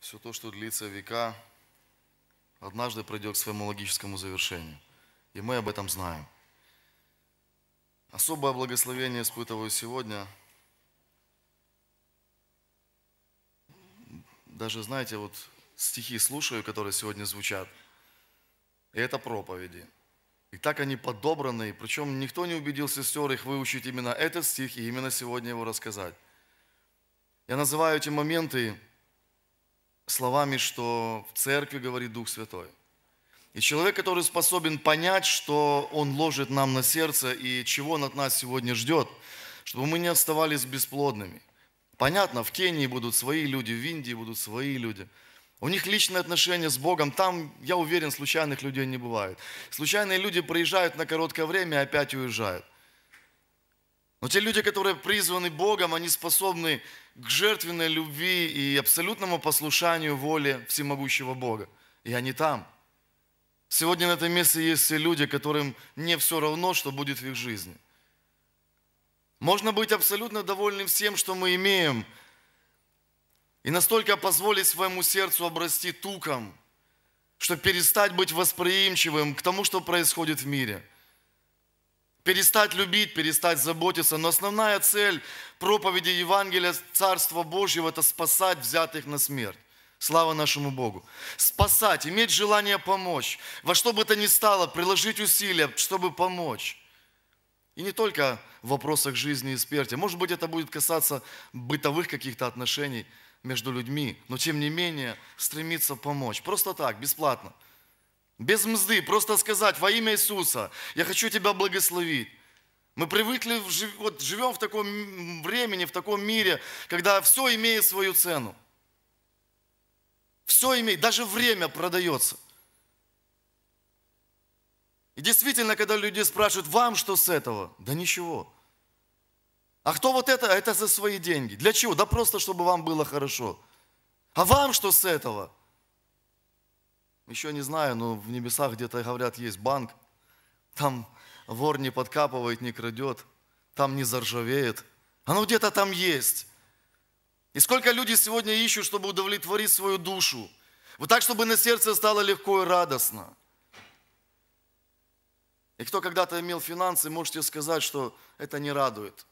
все то, что длится века, однажды придет к своему логическому завершению. И мы об этом знаем. Особое благословение испытываю сегодня. Даже, знаете, вот стихи слушаю, которые сегодня звучат. И это проповеди. И так они подобраны, причем никто не убедил сестер их выучить именно этот стих и именно сегодня его рассказать. Я называю эти моменты словами, что в церкви говорит Дух Святой. И человек, который способен понять, что он ложит нам на сердце и чего он от нас сегодня ждет, чтобы мы не оставались бесплодными. Понятно, в Кении будут свои люди, в Индии будут свои люди. У них личные отношения с Богом, там, я уверен, случайных людей не бывает. Случайные люди приезжают на короткое время и опять уезжают. Но те люди, которые призваны Богом, они способны к жертвенной любви и абсолютному послушанию воле всемогущего Бога. И они там. Сегодня на этом месте есть все люди, которым не все равно, что будет в их жизни. Можно быть абсолютно довольным всем, что мы имеем, и настолько позволить своему сердцу обрасти туком, что перестать быть восприимчивым к тому, что происходит в мире – перестать любить, перестать заботиться. Но основная цель проповеди Евангелия Царства Божьего – это спасать взятых на смерть. Слава нашему Богу. Спасать, иметь желание помочь. Во что бы то ни стало, приложить усилия, чтобы помочь. И не только в вопросах жизни и смерти. Может быть, это будет касаться бытовых каких-то отношений между людьми, но тем не менее стремиться помочь. Просто так, бесплатно – без мзды, просто сказать во имя Иисуса, я хочу тебя благословить. Мы привыкли, вот живем в таком времени, в таком мире, когда все имеет свою цену. Все имеет, даже время продается. И действительно, когда люди спрашивают, вам что с этого? Да ничего. А кто вот это? «А это за свои деньги. Для чего? Да просто, чтобы вам было хорошо. А вам что с этого? Еще не знаю, но в небесах где-то, говорят, есть банк. Там вор не подкапывает, не крадет. Там не заржавеет. Оно где-то там есть. И сколько людей сегодня ищут, чтобы удовлетворить свою душу. Вот так, чтобы на сердце стало легко и радостно. И кто когда-то имел финансы, можете сказать, что это не радует.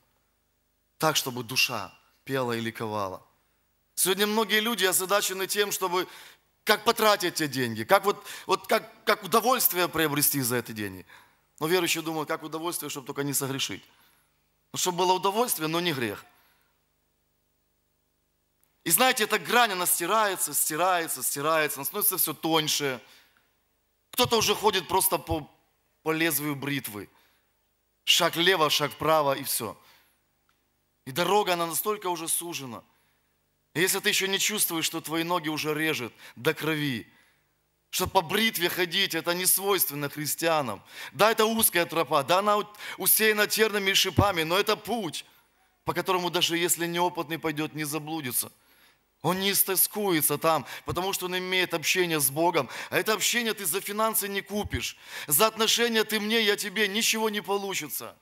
Так, чтобы душа пела и ликовала. Сегодня многие люди озадачены тем, чтобы как потратить эти деньги, как, вот, вот как, как удовольствие приобрести за эти деньги. Но верующий думал, как удовольствие, чтобы только не согрешить. Ну, чтобы было удовольствие, но не грех. И знаете, эта грань, она стирается, стирается, стирается, она становится все тоньше. Кто-то уже ходит просто по, по лезвию бритвы. Шаг лево, шаг вправо и все. И дорога, она настолько уже сужена – если ты еще не чувствуешь, что твои ноги уже режет до крови, что по бритве ходить, это не свойственно христианам. Да, это узкая тропа, да, она усеяна терными шипами, но это путь, по которому даже если неопытный пойдет, не заблудится. Он не истискуется там, потому что он имеет общение с Богом. А это общение ты за финансы не купишь. За отношения ты мне, я тебе, ничего не получится.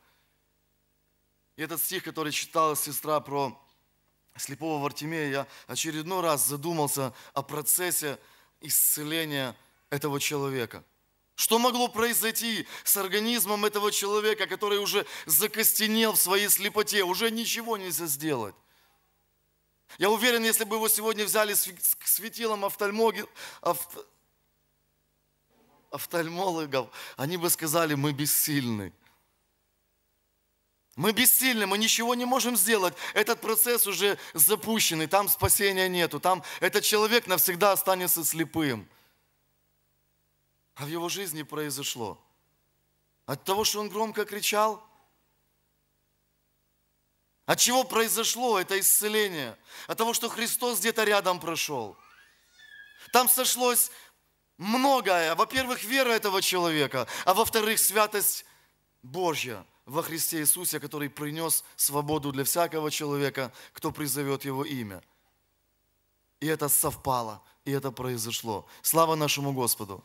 И этот стих, который читала сестра про слепого Вартимея, я очередной раз задумался о процессе исцеления этого человека. Что могло произойти с организмом этого человека, который уже закостенел в своей слепоте, уже ничего нельзя сделать? Я уверен, если бы его сегодня взяли к светилам офтальмоги, офт... офтальмологов, они бы сказали, мы бессильны. Мы бессильны, мы ничего не можем сделать. Этот процесс уже запущенный, там спасения нету, там этот человек навсегда останется слепым. А в его жизни произошло. От того, что он громко кричал, от чего произошло это исцеление? От того, что Христос где-то рядом прошел. Там сошлось многое. Во-первых, вера этого человека, а во-вторых, святость Божья – во Христе Иисусе, который принес свободу для всякого человека, кто призовет Его имя. И это совпало, и это произошло. Слава нашему Господу!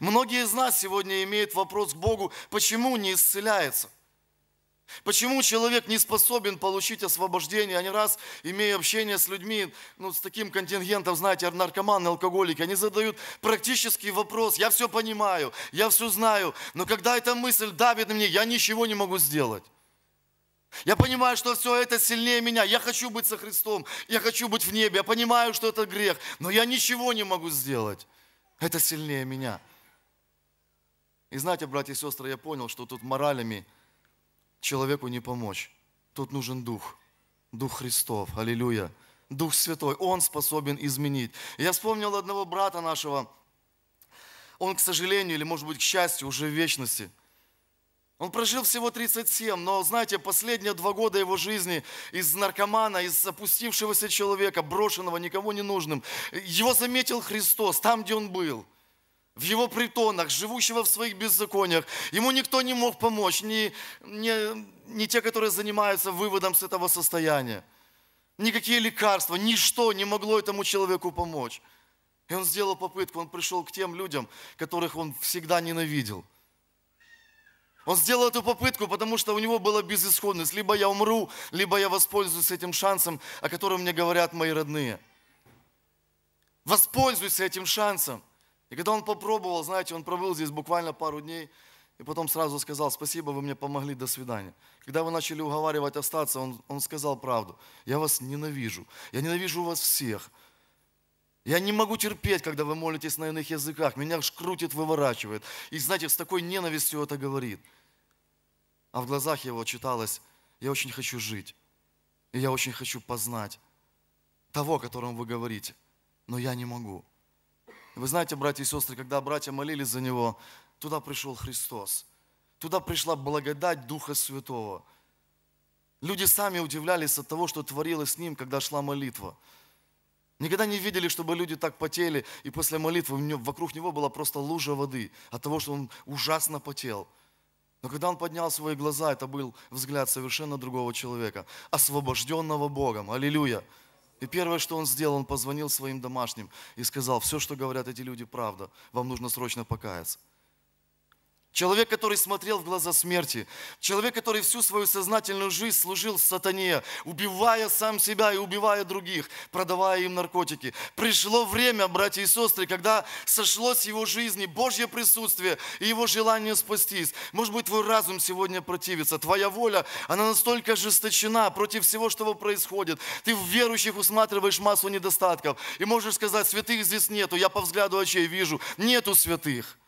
Многие из нас сегодня имеют вопрос к Богу, почему не исцеляется – Почему человек не способен получить освобождение? Они а раз, имея общение с людьми, ну, с таким контингентом, знаете, наркоманы, алкоголики, они задают практический вопрос. Я все понимаю, я все знаю, но когда эта мысль давит на меня, я ничего не могу сделать. Я понимаю, что все это сильнее меня. Я хочу быть со Христом, я хочу быть в небе. Я понимаю, что это грех, но я ничего не могу сделать. Это сильнее меня. И знаете, братья и сестры, я понял, что тут моралями – человеку не помочь. Тут нужен Дух. Дух Христов. Аллилуйя. Дух Святой. Он способен изменить. Я вспомнил одного брата нашего. Он, к сожалению, или, может быть, к счастью, уже в вечности – он прожил всего 37, но, знаете, последние два года его жизни из наркомана, из опустившегося человека, брошенного, никому не нужным, его заметил Христос там, где он был – в его притонах, живущего в своих беззакониях. Ему никто не мог помочь, ни, ни, ни те, которые занимаются выводом с этого состояния. Никакие лекарства, ничто не могло этому человеку помочь. И он сделал попытку, он пришел к тем людям, которых он всегда ненавидел. Он сделал эту попытку, потому что у него была безысходность. Либо я умру, либо я воспользуюсь этим шансом, о котором мне говорят мои родные. Воспользуйся этим шансом – и когда он попробовал, знаете, он пробыл здесь буквально пару дней, и потом сразу сказал, спасибо, вы мне помогли, до свидания. Когда вы начали уговаривать остаться, он, он сказал правду. Я вас ненавижу. Я ненавижу вас всех. Я не могу терпеть, когда вы молитесь на иных языках. Меня аж крутит, выворачивает. И знаете, с такой ненавистью это говорит. А в глазах его читалось, я очень хочу жить. И я очень хочу познать того, о котором вы говорите. Но я не могу. Вы знаете, братья и сестры, когда братья молились за него, туда пришел Христос. Туда пришла благодать Духа Святого. Люди сами удивлялись от того, что творилось с ним, когда шла молитва. Никогда не видели, чтобы люди так потели, и после молитвы вокруг него была просто лужа воды от того, что он ужасно потел. Но когда он поднял свои глаза, это был взгляд совершенно другого человека, освобожденного Богом. Аллилуйя! И первое, что он сделал, он позвонил своим домашним и сказал, все, что говорят эти люди, правда, вам нужно срочно покаяться. Человек, который смотрел в глаза смерти. Человек, который всю свою сознательную жизнь служил сатане, убивая сам себя и убивая других, продавая им наркотики. Пришло время, братья и сестры, когда сошло с его жизни Божье присутствие и его желание спастись. Может быть, твой разум сегодня противится. Твоя воля, она настолько ожесточена против всего, что происходит. Ты в верующих усматриваешь массу недостатков. И можешь сказать, святых здесь нету, я по взгляду очей вижу. Нету святых.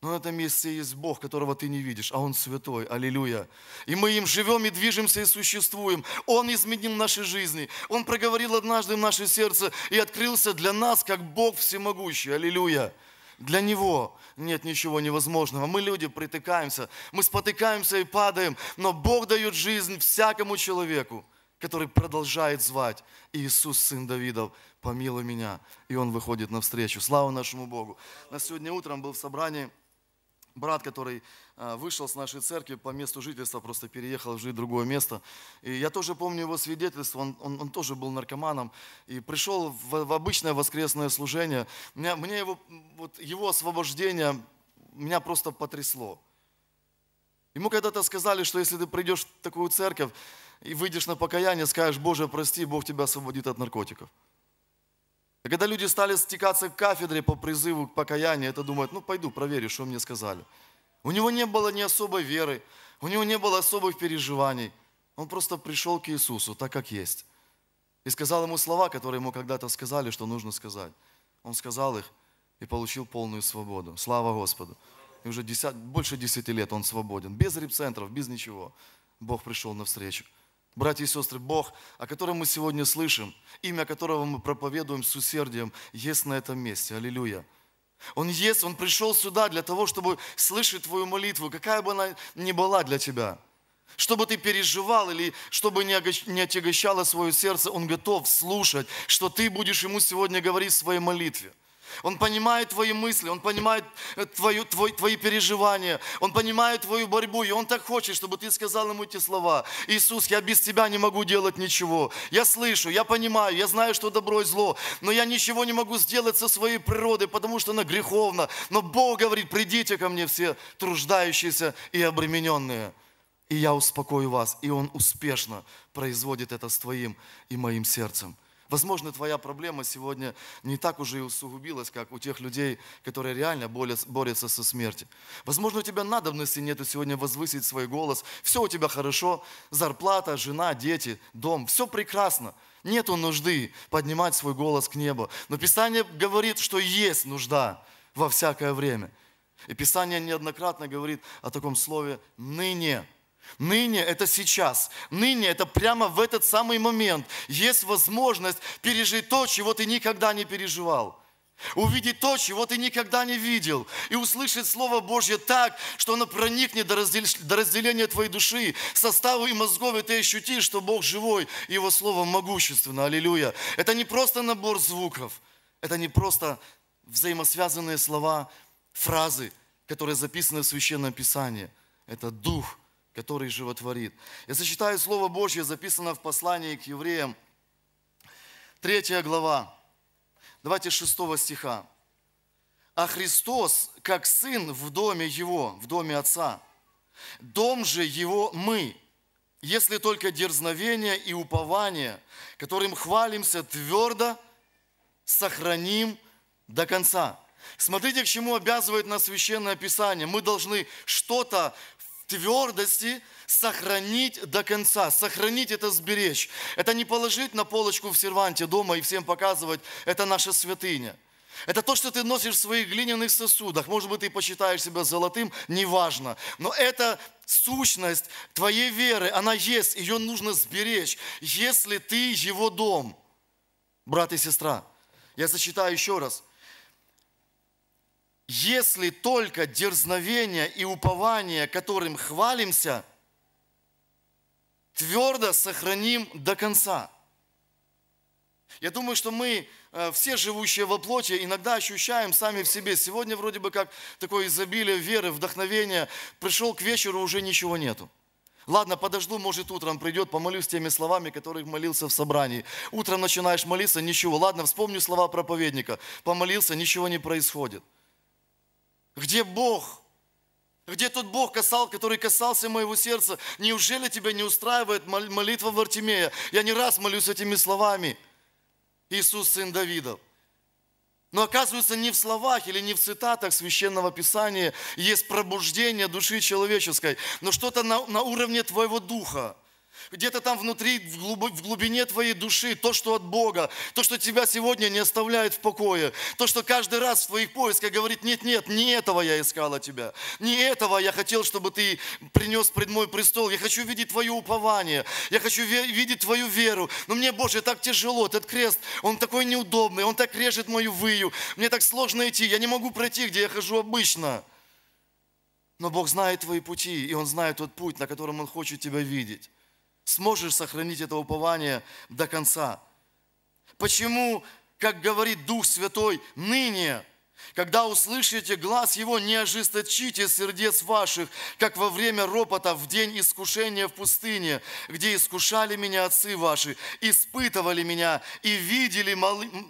Но на этом месте есть Бог, которого ты не видишь, а Он святой. Аллилуйя. И мы им живем и движемся и существуем. Он изменил наши жизни. Он проговорил однажды в наше сердце и открылся для нас, как Бог всемогущий. Аллилуйя. Для Него нет ничего невозможного. Мы люди притыкаемся, мы спотыкаемся и падаем, но Бог дает жизнь всякому человеку, который продолжает звать Иисус, Сын Давидов, помилуй меня. И Он выходит навстречу. Слава нашему Богу. На сегодня утром был в собрании брат, который э, вышел с нашей церкви по месту жительства, просто переехал жить в другое место. И я тоже помню его свидетельство, он, он, он тоже был наркоманом. И пришел в, в обычное воскресное служение. Меня, мне его, вот его освобождение меня просто потрясло. Ему когда-то сказали, что если ты придешь в такую церковь и выйдешь на покаяние, скажешь, Боже, прости, Бог тебя освободит от наркотиков. И когда люди стали стекаться к кафедре по призыву к покаянию, это думают, ну пойду проверю, что мне сказали. У него не было ни особой веры, у него не было особых переживаний. Он просто пришел к Иисусу, так как есть. И сказал ему слова, которые ему когда-то сказали, что нужно сказать. Он сказал их и получил полную свободу. Слава Господу. И уже 10, больше десяти лет он свободен. Без репцентров, без ничего. Бог пришел навстречу. Братья и сестры, Бог, о котором мы сегодня слышим, имя которого мы проповедуем с усердием, есть на этом месте. Аллилуйя. Он есть, Он пришел сюда для того, чтобы слышать твою молитву, какая бы она ни была для тебя. Чтобы ты переживал или чтобы не отягощало свое сердце, Он готов слушать, что ты будешь Ему сегодня говорить в своей молитве – он понимает твои мысли, он понимает э, твою, твой, твои переживания, он понимает твою борьбу, и он так хочет, чтобы ты сказал ему эти слова. Иисус, я без тебя не могу делать ничего. Я слышу, я понимаю, я знаю, что добро и зло, но я ничего не могу сделать со своей природой, потому что она греховна. Но Бог говорит, придите ко мне все труждающиеся и обремененные, и я успокою вас. И Он успешно производит это с твоим и моим сердцем. Возможно, твоя проблема сегодня не так уже и усугубилась, как у тех людей, которые реально борются со смертью. Возможно, у тебя надобности нету сегодня возвысить свой голос. Все у тебя хорошо, зарплата, жена, дети, дом, все прекрасно. Нету нужды поднимать свой голос к небу. Но Писание говорит, что есть нужда во всякое время. И Писание неоднократно говорит о таком слове «ныне». Ныне – это сейчас. Ныне – это прямо в этот самый момент. Есть возможность пережить то, чего ты никогда не переживал. Увидеть то, чего ты никогда не видел. И услышать Слово Божье так, что оно проникнет до, разделения твоей души, состава и мозгов, и ты ощутишь, что Бог живой, и Его Слово могущественно. Аллилуйя. Это не просто набор звуков. Это не просто взаимосвязанные слова, фразы, которые записаны в Священном Писании. Это Дух, который животворит. Я сочетаю Слово Божье, записанное в послании к евреям, третья глава, давайте шестого стиха. «А Христос, как Сын в доме Его, в доме Отца, дом же Его мы, если только дерзновение и упование, которым хвалимся твердо, сохраним до конца». Смотрите, к чему обязывает нас Священное Писание. Мы должны что-то твердости сохранить до конца, сохранить это сберечь. Это не положить на полочку в серванте дома и всем показывать, это наша святыня. Это то, что ты носишь в своих глиняных сосудах. Может быть, ты почитаешь себя золотым, неважно. Но это сущность твоей веры, она есть, ее нужно сберечь, если ты его дом. Брат и сестра, я зачитаю еще раз – если только дерзновение и упование, которым хвалимся, твердо сохраним до конца. Я думаю, что мы э, все живущие во плоти, иногда ощущаем сами в себе. Сегодня вроде бы как такое изобилие веры, вдохновения. Пришел к вечеру, уже ничего нету. Ладно, подожду, может, утром придет, помолюсь теми словами, которых молился в собрании. Утром начинаешь молиться, ничего. Ладно, вспомню слова проповедника. Помолился, ничего не происходит. Где Бог? Где тот Бог касал, который касался моего сердца? Неужели тебя не устраивает молитва Вартимея? Я не раз молюсь этими словами. Иисус, сын Давида". Но оказывается, не в словах или не в цитатах Священного Писания есть пробуждение души человеческой, но что-то на, на уровне твоего духа – где-то там внутри, в глубине твоей души, то, что от Бога, то, что тебя сегодня не оставляет в покое, то, что каждый раз в твоих поисках говорит, нет, нет, не этого я искала тебя, не этого я хотел, чтобы ты принес пред мой престол, я хочу видеть твое упование, я хочу видеть твою веру, но мне, Боже, так тяжело, этот крест, он такой неудобный, он так режет мою выю, мне так сложно идти, я не могу пройти, где я хожу обычно. Но Бог знает твои пути, и Он знает тот путь, на котором Он хочет тебя видеть сможешь сохранить это упование до конца. Почему, как говорит Дух Святой, ныне, когда услышите глаз Его, не ожесточите сердец ваших, как во время ропота в день искушения в пустыне, где искушали меня отцы ваши, испытывали меня и видели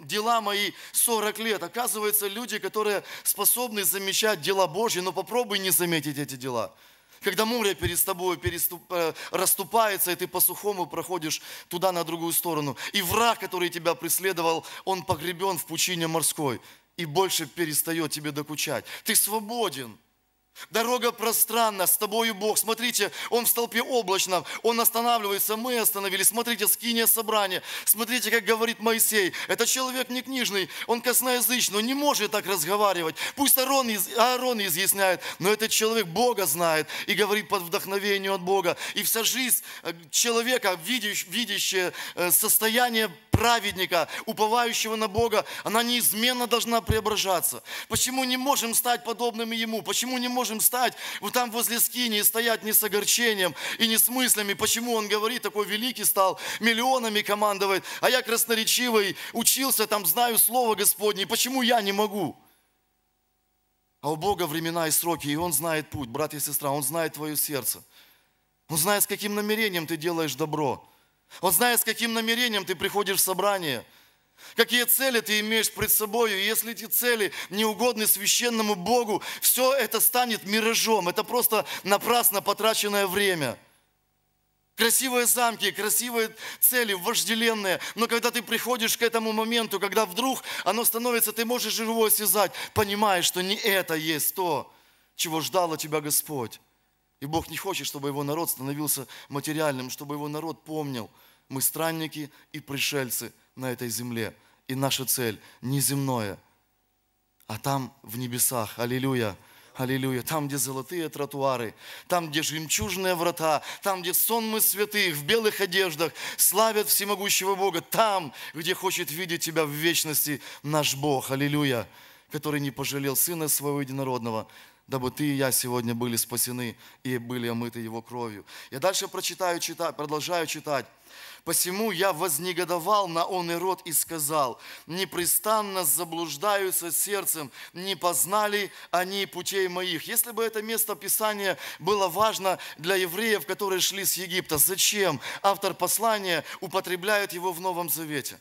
дела мои 40 лет. Оказывается, люди, которые способны замечать дела Божьи, но попробуй не заметить эти дела – когда море перед тобой переступ, э, расступается, и ты по-сухому проходишь туда, на другую сторону. И враг, который тебя преследовал, он погребен в пучине морской и больше перестает тебе докучать. Ты свободен. Дорога пространна, с тобою Бог. Смотрите, он в столпе облачном, он останавливается, мы остановились. Смотрите, скиния собрание. Смотрите, как говорит Моисей. Это человек не книжный, он косноязычный, он не может так разговаривать. Пусть Аарон, Аарон изъясняет, но этот человек Бога знает и говорит под вдохновением от Бога. И вся жизнь э, человека, видящая э, состояние праведника, уповающего на Бога, она неизменно должна преображаться. Почему не можем стать подобными Ему? Почему не можем можем стать вот там возле скини и стоять не с огорчением и не с мыслями, почему он говорит, такой великий стал, миллионами командовать, а я красноречивый, учился там, знаю Слово Господне, почему я не могу? А у Бога времена и сроки, и Он знает путь, брат и сестра, Он знает твое сердце. Он знает, с каким намерением ты делаешь добро. Он знает, с каким намерением ты приходишь в собрание – Какие цели ты имеешь пред собой, и если эти цели не угодны священному Богу, все это станет миражом, это просто напрасно потраченное время. Красивые замки, красивые цели, вожделенные, но когда ты приходишь к этому моменту, когда вдруг оно становится, ты можешь его осязать, понимая, что не это есть то, чего ждал от тебя Господь. И Бог не хочет, чтобы его народ становился материальным, чтобы его народ помнил, мы странники и пришельцы – на этой земле. И наша цель не земное, а там в небесах. Аллилуйя. Аллилуйя. Там, где золотые тротуары, там, где жемчужные врата, там, где сонмы святых в белых одеждах славят всемогущего Бога, там, где хочет видеть тебя в вечности наш Бог. Аллилуйя. Который не пожалел Сына Своего Единородного, дабы ты и я сегодня были спасены и были омыты Его кровью. Я дальше прочитаю, читаю, продолжаю читать. Посему я вознегодовал на он и род и сказал, непрестанно заблуждаются сердцем, не познали они путей моих. Если бы это место Писания было важно для евреев, которые шли с Египта, зачем автор послания употребляет его в Новом Завете?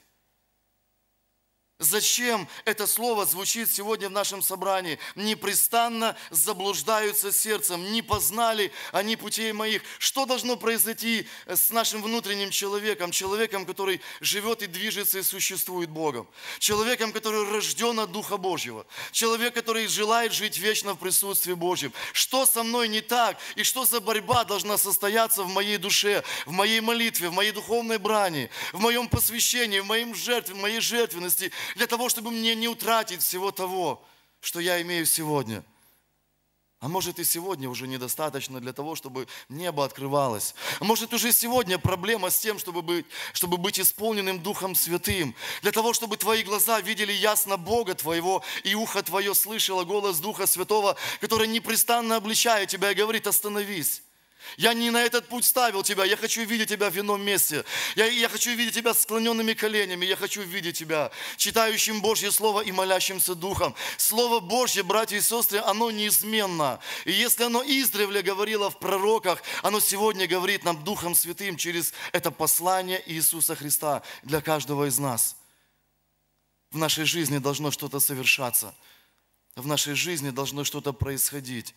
Зачем это слово звучит сегодня в нашем собрании? Непрестанно заблуждаются сердцем, не познали они путей моих. Что должно произойти э, с нашим внутренним человеком, человеком, который живет и движется и существует Богом, человеком, который рожден от Духа Божьего, человек, который желает жить вечно в присутствии Божьем? Что со мной не так и что за борьба должна состояться в моей душе, в моей молитве, в моей духовной брани, в моем посвящении, в моем жертве, в моей жертвенности – для того, чтобы мне не утратить всего того, что я имею сегодня. А может и сегодня уже недостаточно для того, чтобы небо открывалось. А может уже сегодня проблема с тем, чтобы быть, чтобы быть исполненным Духом Святым. Для того, чтобы твои глаза видели ясно Бога твоего, и ухо твое слышало голос Духа Святого, который непрестанно обличает тебя и говорит, остановись. Я не на этот путь ставил тебя. Я хочу видеть тебя в ином месте. Я, я хочу видеть тебя склоненными коленями. Я хочу видеть тебя читающим Божье Слово и молящимся Духом. Слово Божье, братья и сестры, оно неизменно. И если оно издревле говорило в пророках, оно сегодня говорит нам Духом Святым через это послание Иисуса Христа для каждого из нас. В нашей жизни должно что-то совершаться. В нашей жизни должно что-то происходить.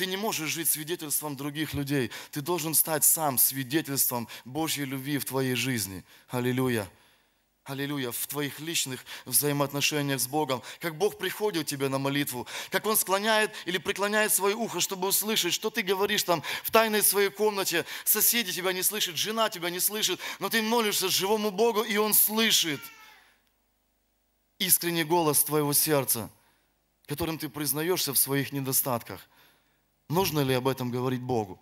Ты не можешь жить свидетельством других людей. Ты должен стать сам свидетельством Божьей любви в твоей жизни. Аллилуйя. Аллилуйя, в твоих личных взаимоотношениях с Богом. Как Бог приходит тебе на молитву, как Он склоняет или преклоняет свое ухо, чтобы услышать, что ты говоришь там в тайной своей комнате. Соседи тебя не слышат, жена тебя не слышит, но ты молишься живому Богу, и Он слышит искренний голос твоего сердца, которым ты признаешься в своих недостатках – Нужно ли об этом говорить Богу?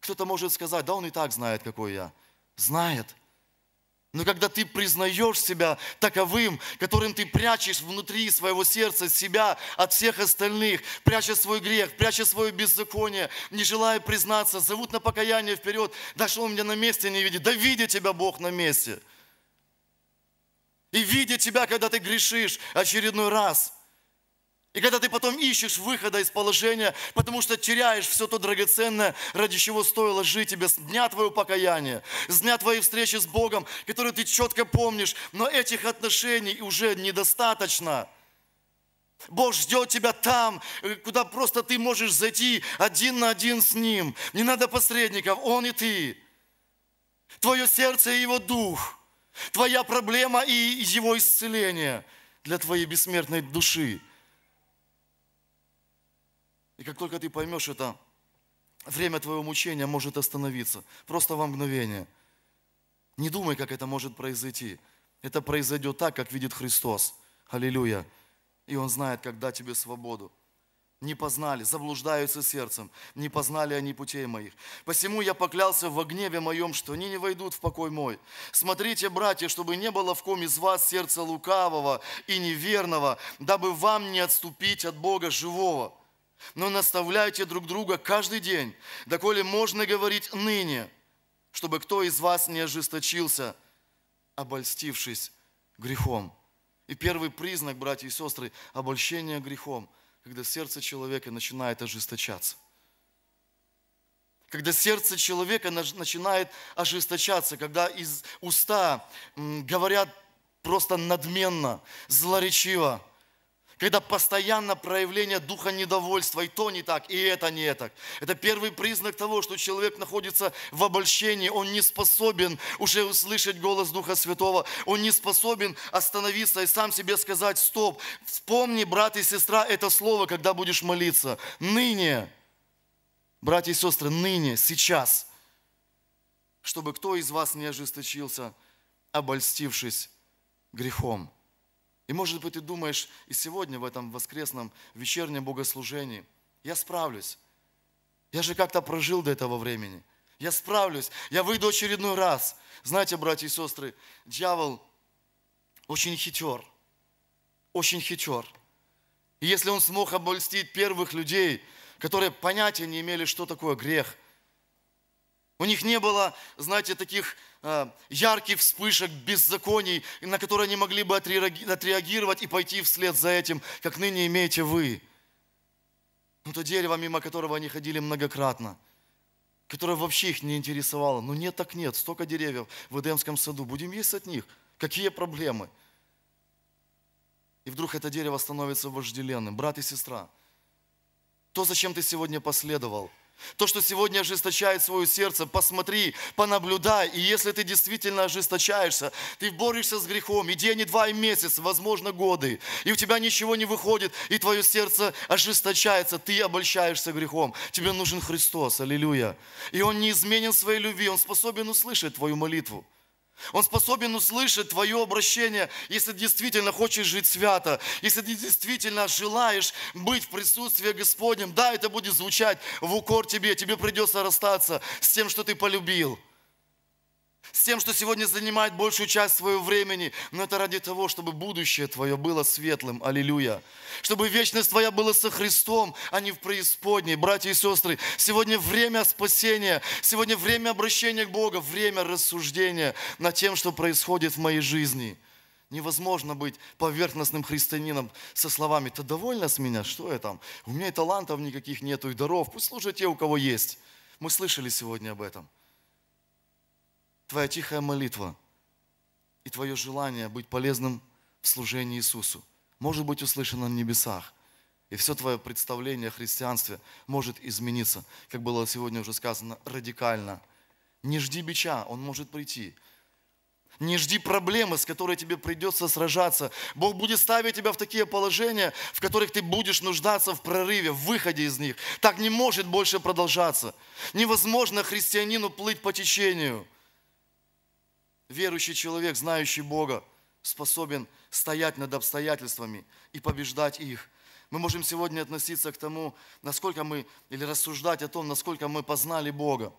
Кто-то может сказать, да он и так знает, какой я. Знает. Но когда ты признаешь себя таковым, которым ты прячешь внутри своего сердца себя от всех остальных, пряча свой грех, пряча свое беззаконие, не желая признаться, зовут на покаяние вперед, да что он меня на месте не видит, да видит тебя Бог на месте. И видит тебя, когда ты грешишь очередной раз – и когда ты потом ищешь выхода из положения, потому что теряешь все то драгоценное, ради чего стоило жить тебе, с дня твоего покаяния, с дня твоей встречи с Богом, которую ты четко помнишь, но этих отношений уже недостаточно. Бог ждет тебя там, э, куда просто ты можешь зайти один на один с Ним. Не надо посредников, Он и ты. Твое сердце и Его дух. Твоя проблема и Его исцеление для твоей бессмертной души. И как только ты поймешь это, время твоего мучения может остановиться. Просто во мгновение. Не думай, как это может произойти. Это произойдет так, как видит Христос. Аллилуйя. И Он знает, как дать тебе свободу. Не познали, заблуждаются сердцем, не познали они путей моих. Посему я поклялся в гневе моем, что они не войдут в покой мой. Смотрите, братья, чтобы не было в ком из вас сердца лукавого и неверного, дабы вам не отступить от Бога живого но наставляйте друг друга каждый день, доколе можно говорить ныне, чтобы кто из вас не ожесточился, обольстившись грехом. И первый признак, братья и сестры, обольщения грехом, когда сердце человека начинает ожесточаться. Когда сердце человека начинает ожесточаться, когда из уста говорят просто надменно, злоречиво – когда постоянно проявление духа недовольства, и то не так, и это не так. Это первый признак того, что человек находится в обольщении, он не способен уже услышать голос Духа Святого, он не способен остановиться и сам себе сказать, стоп, вспомни, брат и сестра, это слово, когда будешь молиться. Ныне, братья и сестры, ныне, сейчас, чтобы кто из вас не ожесточился, обольстившись грехом. И может быть ты думаешь и сегодня в этом воскресном вечернем богослужении, я справлюсь. Я же как-то прожил до этого времени. Я справлюсь, я выйду очередной раз. Знаете, братья и сестры, дьявол очень хитер, очень хитер. И если он смог обольстить первых людей, которые понятия не имели, что такое грех, у них не было, знаете, таких Э, ярких вспышек беззаконий, на которые они могли бы отреагировать и пойти вслед за этим, как ныне имеете вы. Но ну, то дерево, мимо которого они ходили многократно, которое вообще их не интересовало. Ну нет, так нет, столько деревьев в Эдемском саду, будем есть от них. Какие проблемы? И вдруг это дерево становится вожделенным. Брат и сестра, то, зачем ты сегодня последовал – то, что сегодня ожесточает свое сердце, посмотри, понаблюдай. И если ты действительно ожесточаешься, ты борешься с грехом и день, и два, и месяц, возможно, годы, и у тебя ничего не выходит, и твое сердце ожесточается, ты обольщаешься грехом. Тебе нужен Христос, аллилуйя. И Он не изменен своей любви, Он способен услышать твою молитву. Он способен услышать твое обращение, если действительно хочешь жить свято, если ты действительно желаешь быть в присутствии Господнем. Да, это будет звучать в укор тебе, тебе придется расстаться с тем, что ты полюбил – с тем, что сегодня занимает большую часть своего времени, но это ради того, чтобы будущее твое было светлым, аллилуйя. Чтобы вечность твоя была со Христом, а не в преисподней, братья и сестры. Сегодня время спасения, сегодня время обращения к Богу, время рассуждения над тем, что происходит в моей жизни. Невозможно быть поверхностным христианином со словами «Ты довольна с меня? Что я там? У меня и талантов никаких нету, и даров. Пусть служат те, у кого есть». Мы слышали сегодня об этом – твоя тихая молитва и твое желание быть полезным в служении Иисусу может быть услышано на небесах. И все твое представление о христианстве может измениться, как было сегодня уже сказано, радикально. Не жди бича, он может прийти. Не жди проблемы, с которой тебе придется сражаться. Бог будет ставить тебя в такие положения, в которых ты будешь нуждаться в прорыве, в выходе из них. Так не может больше продолжаться. Невозможно христианину плыть по течению – Верующий человек, знающий Бога, способен стоять над обстоятельствами и побеждать их. Мы можем сегодня относиться к тому, насколько мы, или рассуждать о том, насколько мы познали Бога.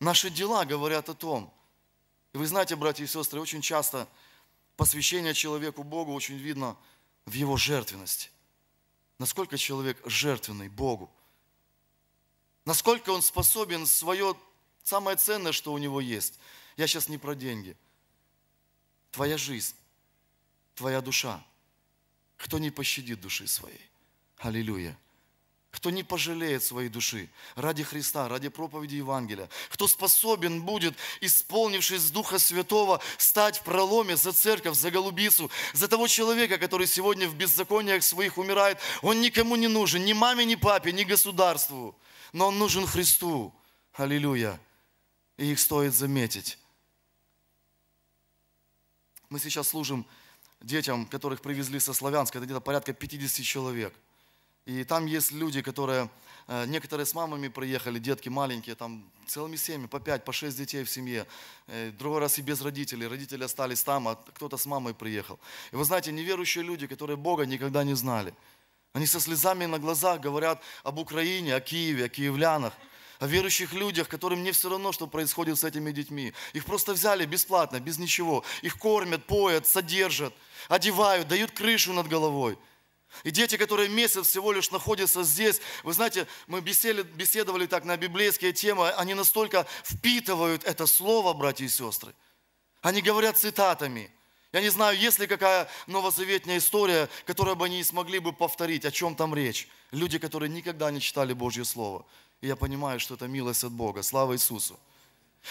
Наши дела говорят о том. И вы знаете, братья и сестры, очень часто посвящение человеку Богу очень видно в его жертвенности. Насколько человек жертвенный Богу. Насколько он способен свое самое ценное, что у него есть – я сейчас не про деньги. Твоя жизнь, твоя душа. Кто не пощадит души своей? Аллилуйя. Кто не пожалеет своей души ради Христа, ради проповеди Евангелия. Кто способен будет, исполнившись Духа Святого, стать в проломе за церковь, за голубицу, за того человека, который сегодня в беззакониях своих умирает. Он никому не нужен, ни маме, ни папе, ни государству. Но он нужен Христу. Аллилуйя. И их стоит заметить. Мы сейчас служим детям, которых привезли со Славянска, это где-то порядка 50 человек. И там есть люди, которые, э, некоторые с мамами приехали, детки маленькие, там целыми семьями, по пять, по шесть детей в семье. Э, другой раз и без родителей, родители остались там, а кто-то с мамой приехал. И вы знаете, неверующие люди, которые Бога никогда не знали, они со слезами на глазах говорят об Украине, о Киеве, о киевлянах о верующих людях, которым не все равно, что происходит с этими детьми. Их просто взяли бесплатно, без ничего. Их кормят, поят, содержат, одевают, дают крышу над головой. И дети, которые месяц всего лишь находятся здесь, вы знаете, мы беседовали, беседовали так на библейские темы, они настолько впитывают это слово, братья и сестры. Они говорят цитатами. Я не знаю, есть ли какая новозаветная история, которую бы они не смогли бы повторить, о чем там речь. Люди, которые никогда не читали Божье Слово. И я понимаю, что это милость от Бога. Слава Иисусу.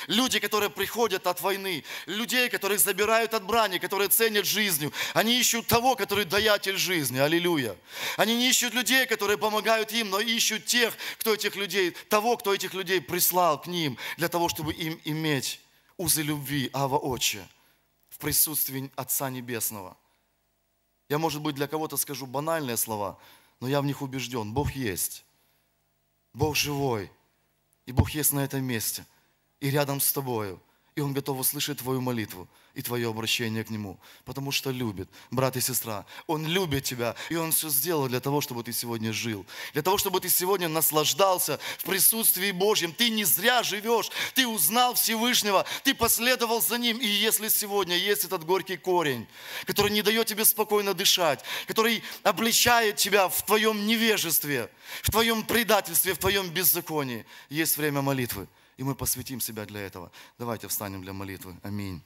Люди, которые приходят от войны, людей, которых забирают от брани, которые ценят жизнью. Они ищут того, который даятель жизни. Аллилуйя. Они не ищут людей, которые помогают им, но ищут тех, кто этих людей, того, кто этих людей прислал к ним, для того, чтобы им иметь узы любви, Ава Отче, в присутствии Отца Небесного. Я, может быть, для кого-то скажу банальные слова, но я в них убежден. Бог есть. Бог живой, и Бог есть на этом месте, и рядом с тобою – и Он готов услышать твою молитву и твое обращение к Нему, потому что любит, брат и сестра. Он любит тебя, и Он все сделал для того, чтобы ты сегодня жил, для того, чтобы ты сегодня наслаждался в присутствии Божьем. Ты не зря живешь, ты узнал Всевышнего, ты последовал за Ним. И если сегодня есть этот горький корень, который не дает тебе спокойно дышать, который обличает тебя в твоем невежестве, в твоем предательстве, в твоем беззаконии, есть время молитвы и мы посвятим себя для этого. Давайте встанем для молитвы. Аминь.